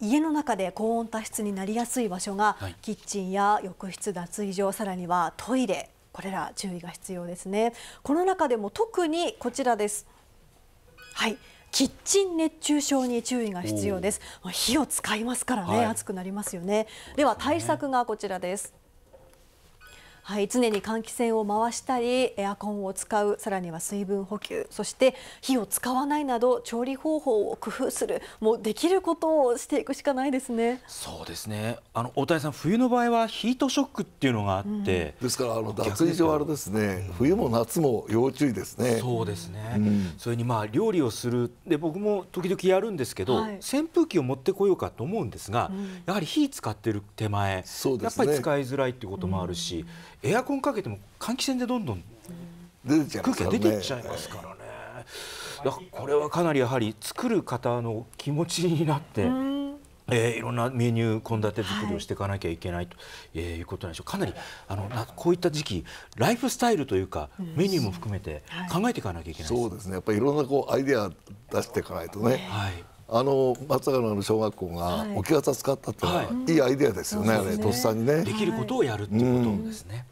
家の中で高温多湿になりやすい場所が、はい、キッチンや浴室、脱衣所、さらにはトイレ、これら注意が必要ですね。この中でも特にこちらです。はい。キッチン熱中症に注意が必要です。火を使いますからね、は暑くなりますよね。では対策がこちらです。はい、常に換気扇を回したりエアコンを使うさらには水分補給そして火を使わないなど調理方法を工夫するもうできることをしていくしかないですねそうですねあの大谷さん冬の場合はヒートショックっていうのがあって、うん、ですからあの脱衣所あれですね冬も夏も要注意ですねそうですね、うん、それにまあ料理をするで僕も時々やるんですけど、はい、扇風機を持ってこようかと思うんですが、うん、やはり火使ってる手前、ね、やっぱり使いづらいっていうこともあるし、エアコンかけても換気扇でどんどん空気が出ていっちゃいますからね。これはかなりやはり作る方の気持ちになって、えー、いろんなメニュー献立作りをしていかなきゃいけないと、はい、えー、いうことなんでしょうかなりあのなこういった時期ライフスタイルというか、メニューも含めて考えていかなきゃいけない、はい、そうですねやっぱりいろんなこうアイデア出していかないとね。はいあの松坂の小学校が置き傘使ったってのはいいアイデアですよね、あれとっさにね。できることをやるってことですね。